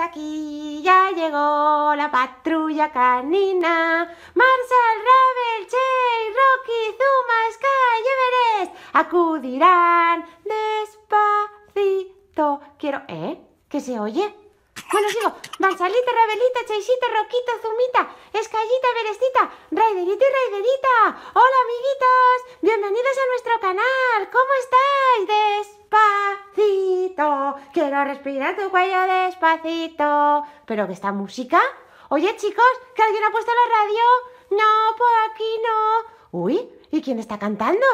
aquí, ya llegó la patrulla canina. Marshall, Rebel, Che, Rocky, Zuma, Sky, Everest acudirán despacito. Quiero, ¿eh? ¿Que se oye? Bueno, sigo. Marsalita, Rabelita, Cheisita, Roquita, Zumita, Escallita, Everestita, Raiderita y Raiderita. Hola, amiguitos. Bienvenidos a nuestro canal. ¿Cómo estáis? Des despacito, quiero respirar tu cuello despacito. Pero qué está música. Oye, chicos, que alguien ha puesto la radio. No, por aquí no. Uy, ¿y quién está cantando?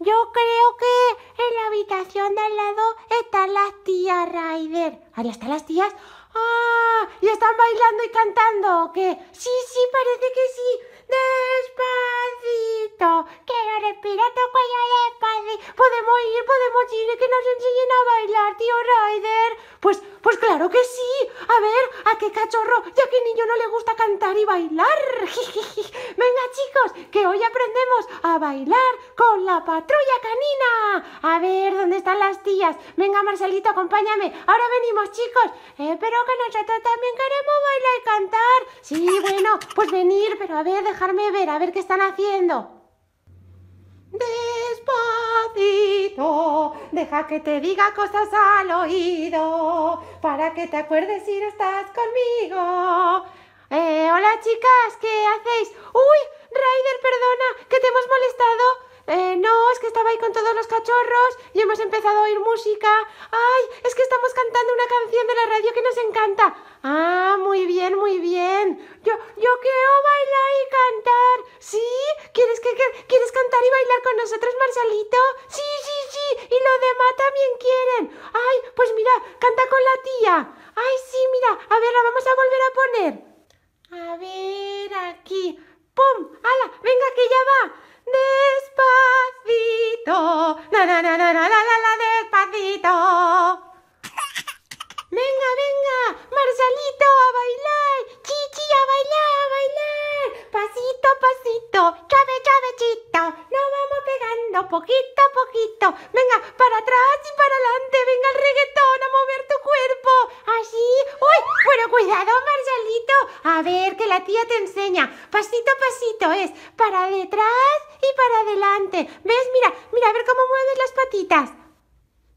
Yo creo que en la habitación de al lado está las tías Ryder. Ahí están las tías. ¡Ah! ¿Y están bailando y cantando qué? Sí, sí, parece que sí. Despacito, quiero respirar tu cuello despacito. Podemos ir, podemos ir, que nos enseñen a bailar, tío Ryder. Pues, pues claro que sí. A ver, a qué cachorro, ya que niño no le gusta cantar y bailar. Venga, chicos, que hoy aprendemos a bailar con la patrulla canina. A ver están las tías. Venga, Marcelito, acompáñame. Ahora venimos, chicos. Eh, pero que nosotros también queremos bailar y cantar. Sí, bueno, pues venir, pero a ver, dejarme ver, a ver qué están haciendo. Despacito, deja que te diga cosas al oído, para que te acuerdes si no estás conmigo. Eh, hola chicas, ¿qué hacéis? ¡Uy! Ryder, perdona, que te hemos molestado. Eh, no, es que estaba ahí con todos los cachorros y hemos empezado a oír música. Ay, es que estamos cantando una canción de la radio que nos encanta. Ah, muy bien, muy bien. Yo, yo quiero bailar y cantar. ¿Sí? ¿Quieres, que, ¿quieres cantar y bailar con nosotros, Marcelito? Sí, sí, sí. Y lo demás también quieren. Ay, pues mira, canta con la tía. Ay, sí, mira. A ver, la vamos a volver a poner. A ver, aquí. ¡Pum! ¡Hala! ¡Venga, que ya va! despacito. la, la, la, despacito. Venga, venga, Marcialito a bailar. Chichi, a bailar, a bailar. Pasito, pasito, chave, chavechito. Nos vamos pegando poquito a poquito. Venga, para atrás y para adelante. Venga el reggaetón a mover tu cuerpo. Así. Uy, bueno, cuidado, Marcialito, A ver, que la tía te enseña. Pasito, pasito es para detrás para adelante. ¿Ves? Mira, mira, a ver cómo mueves las patitas.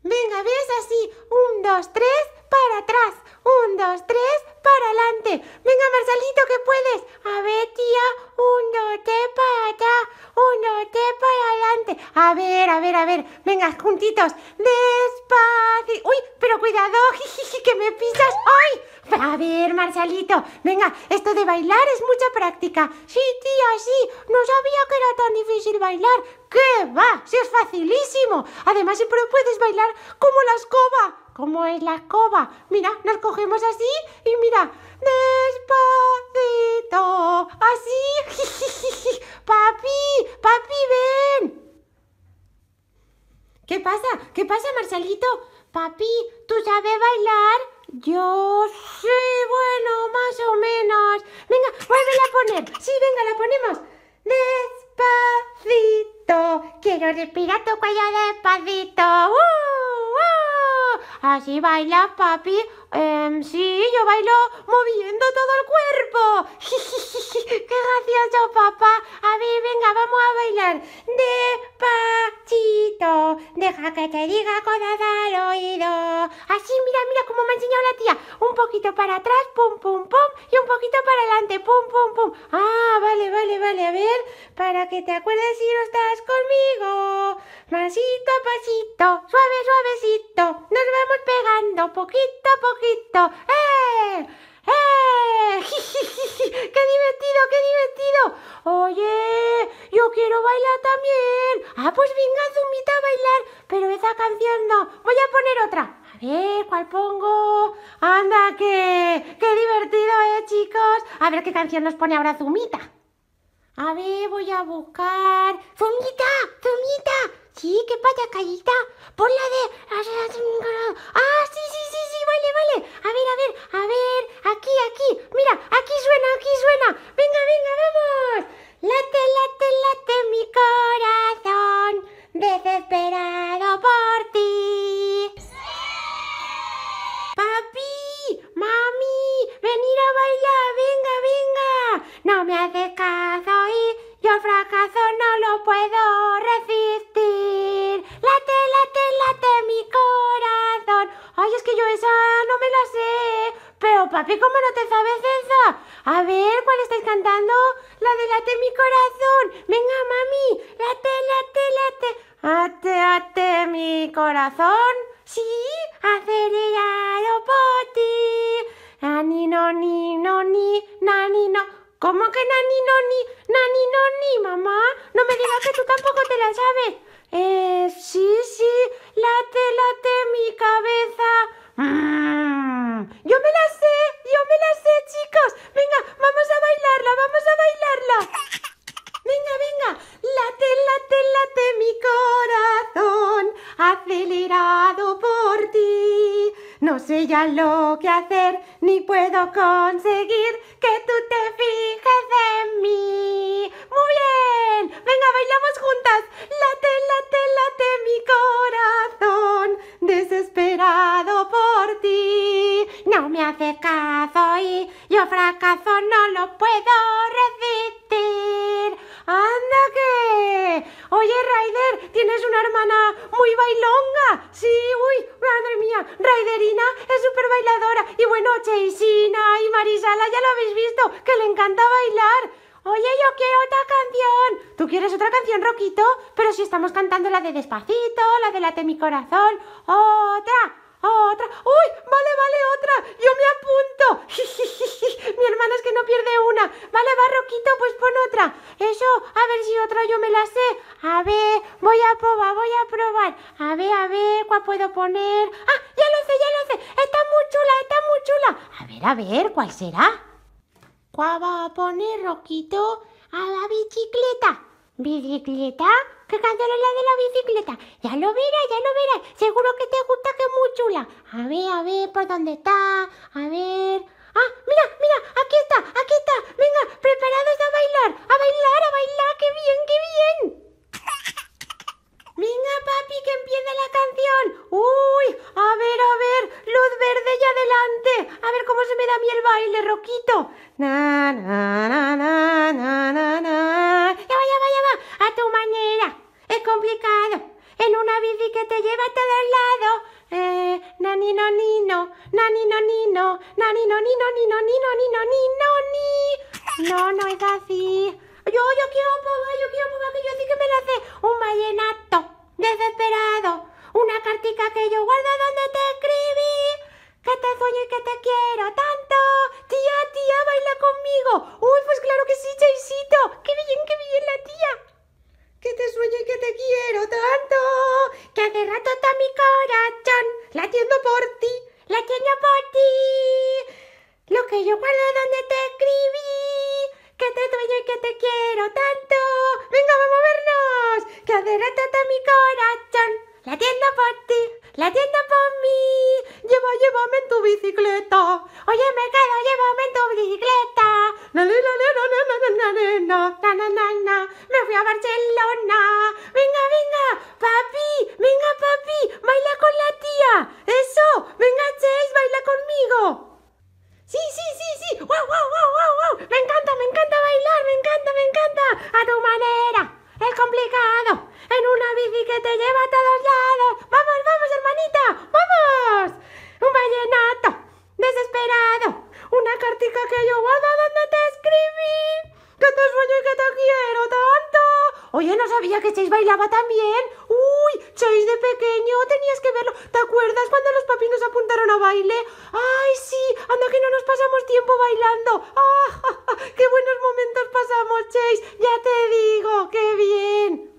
Venga, ¿ves? Así. Un, dos, tres, para atrás. Un, dos, tres, para adelante. Venga, Marcelito, que puedes. A ver, tía. Un, dos, para atrás. Un, dos, para adelante. A ver, a ver, a ver. Venga, juntitos. Despacio. Uy, pero cuidado. que me pisas. ¡Ay! A ver, Marcialito, venga, esto de bailar es mucha práctica. Sí, tía, sí, no sabía que era tan difícil bailar. ¿Qué va? sí, es facilísimo. Además, siempre puedes bailar como la escoba. ¿Cómo es la escoba? Mira, nos cogemos así y mira, despacito, así. papi, papi, ven. ¿Qué pasa? ¿Qué pasa, Marcialito? Papi, ¿tú sabes bailar? Yo sí, bueno, más o menos. Venga, vuelve a poner. Sí, venga, la ponemos. Despacito. Quiero respirar tu cuello despacito. Uh, uh. Así baila papi. Em, sí, yo bailo moviendo todo el cuerpo. ¡Qué gracioso, papá! A ver, venga, vamos a bailar. Despacito. Deja que te diga cosas al oído enseñado la tía. Un poquito para atrás, pum, pum, pum, y un poquito para adelante, pum, pum, pum. Ah, vale, vale, vale, a ver, para que te acuerdes si no estás conmigo. Pasito a pasito, suave, suavecito, nos vamos pegando poquito a poquito. ¡Eh! ¡Eh! ¡Qué divertido, qué divertido! Oye, yo quiero bailar también. Ah, pues venga, Zumita, a bailar. Pero esa canción no. Voy a poner otra. A eh, ver, ¿cuál pongo? ¡Anda, que! ¡Qué divertido, eh, chicos! A ver qué canción nos pone ahora Zumita. A ver, voy a buscar. ¡Zumita! ¡Zumita! Sí, qué paya, callita. Pon la de. Ah, sí, sí, sí, sí, vale, vale. A ver, a ver, papi, ¿cómo no te sabes esa? A ver, ¿cuál estáis cantando? La de late mi corazón. Venga, mami. Late, late, late. Ate, ate mi corazón. Sí, acelerado por ti. Nani, no, ni, no, nani, no. ¿Cómo que nani, no, ni, nani, ni, mamá? No me digas que tú tampoco te la sabes. Eh, sí, sí, late, late mi cabeza. Mm yo me la sé, yo me la sé, chicos. Venga, vamos a bailarla, vamos a bailarla. Venga, venga, late, late, late mi corazón, acelerado por ti. No sé ya lo que hacer, ni puedo conseguir que tú te fijes en mí. Muy bien, venga, bailamos juntas. Late, late, late mi corazón, desesperado por ti no me hace caso y yo fracaso no lo puedo resistir. ¡Anda que! Oye, Raider, tienes una hermana muy bailonga. Sí, uy, madre mía, Raiderina es súper bailadora. Y bueno, Cheisina y Marisala ya lo habéis visto, que le encanta bailar. Oye, yo quiero otra canción. ¿Tú quieres otra canción, Roquito? Pero si estamos cantando la de Despacito, la de Late mi corazón, otra otra, uy, vale, vale, otra, yo me apunto, mi hermano es que no pierde una, vale, va Roquito, pues pon otra, eso, a ver si otra yo me la sé, a ver, voy a probar, voy a probar, a ver, a ver, ¿cuál puedo poner? Ah, ya lo sé, ya lo sé, está muy chula, está muy chula, a ver, a ver, ¿cuál será? ¿Cuál va a poner Roquito? A la bicicleta, ¿bicicleta? que es la de la bicicleta. Ya lo verás, ya lo verás. Seguro que te gusta, que es muy chula. A ver, a ver, ¿por dónde está? A ver... ¡Ah, mira, mira! ¡Aquí está, aquí está! ¡Venga, preparados a bailar! ¡A bailar, a bailar! ¡Qué bien, qué bien! ¡Venga, papi, que empieza la canción! ¡Uy! A ver, a ver, luz verde y adelante. A ver cómo se me da a mí el baile, Roquito. Na, na, na. que yo guardo donde te escribí, que te sueño y que te quiero tanto. Tía, tía, baila conmigo. Uy, pues claro que sí, Chaisito. Qué bien, qué bien la tía. Que te sueño y que te quiero tanto, que hace rato está mi corazón latiendo por ti, la latiendo por ti. Lo que yo guardo donde te escribí, que te sueño y que te quiero tanto. Venga, vamos a movernos, que hace rato está mi corazón. La tienda por ti, la tienda por mí. Lleva, llévame en tu bicicleta. Oye, me quedo, llévame en tu bicicleta. Na, na, na, na, na, na, na, Me fui a Barcelona. Venga, venga, papi, venga, papi, baila con la tía. Eso, venga, Chase, baila bailaba también. ¡Uy! Chase, de pequeño, tenías que verlo. ¿Te acuerdas cuando los papis nos apuntaron a baile? ¡Ay, sí! Anda que no nos pasamos tiempo bailando. Ah, ¡Qué buenos momentos pasamos, Chase! ¡Ya te digo! ¡Qué bien!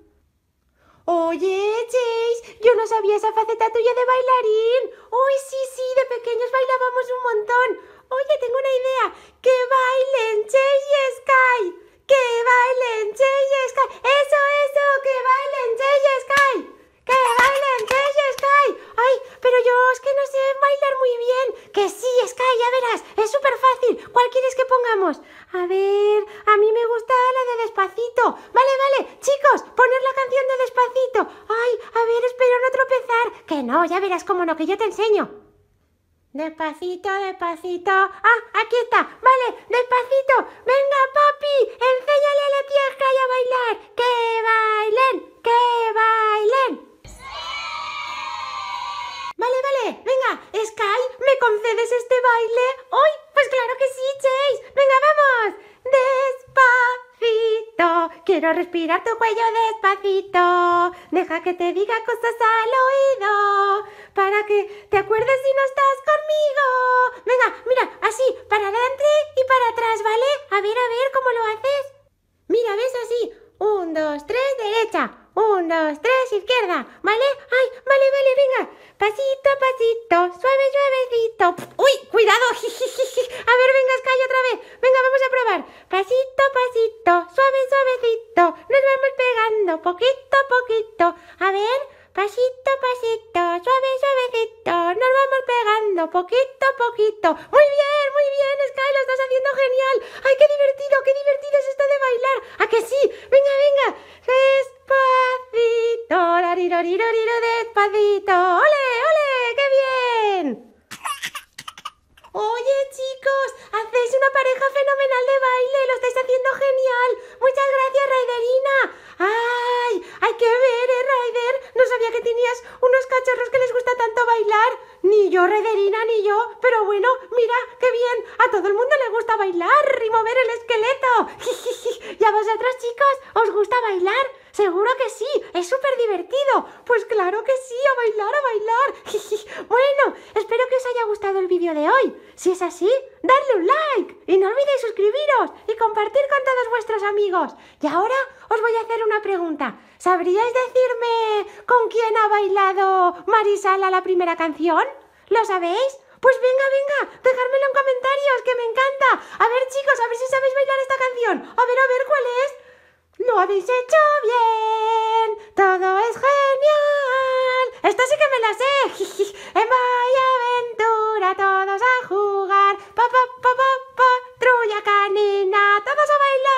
Oye, Chase, yo no sabía esa faceta tuya de bailarín. ¡Uy, sí, sí! De pequeños bailábamos un montón. Oye, tengo una idea. Que no, ya verás cómo no, que yo te enseño. Despacito, despacito. Ah, aquí está. Vale, despacito. Venga, papi, enséñale a la tía Sky a bailar. Que bailen, que bailen. Vale, vale, venga, Sky, ¿me concedes este baile? hoy Pues claro que sí, Chase. Venga, vamos. Despacito. Quiero respirar tu cuello despacito. Deja que te diga cosas al oído. Para que te acuerdes si no estás conmigo. Venga, mira, así, para adelante y para atrás, ¿vale? A ver, a ver cómo lo haces. Mira, ¿ves así? Un, dos, tres, derecha. Un, dos, tres, izquierda. ¿Vale? Ay, vale, vale, venga. Pasito a pasito, suave, suavecito. Uy, cuidado. despacito. ¡Ole, ole! ¡Qué bien! Oye, chicos, hacéis una pareja fenomenal de baile, lo estáis haciendo genial. Muchas gracias, Raiderina. ¡Ay! Hay que ver, eh, Raider. No sabía que tenías unos cachorros que les gusta tanto bailar. Ni yo, Raiderina, ni yo. Pero bueno, mira, qué bien. A todo el mundo le gusta bailar y mover el esqueleto. ¿Y a vosotros, chicos, os gusta bailar? Seguro que sí, es súper divertido. Pues claro que sí, a bailar, a bailar. bueno, espero que os haya gustado el vídeo de hoy. Si es así, dadle un like y no olvidéis suscribiros y compartir con todos vuestros amigos. Y ahora os voy a hacer una pregunta. ¿Sabríais decirme con quién ha bailado Marisala la primera canción? ¿Lo sabéis? Pues venga, venga, dejármelo en comentarios, que me encanta. A ver, chicos, a ver si sabéis bailar esta canción. A ver, a ver, ¿cuál es? Lo habéis hecho bien, todo es genial. Esto sí que me la sé. En Vaya Aventura todos a jugar. Pa, pa, pa, canina, todos a bailar.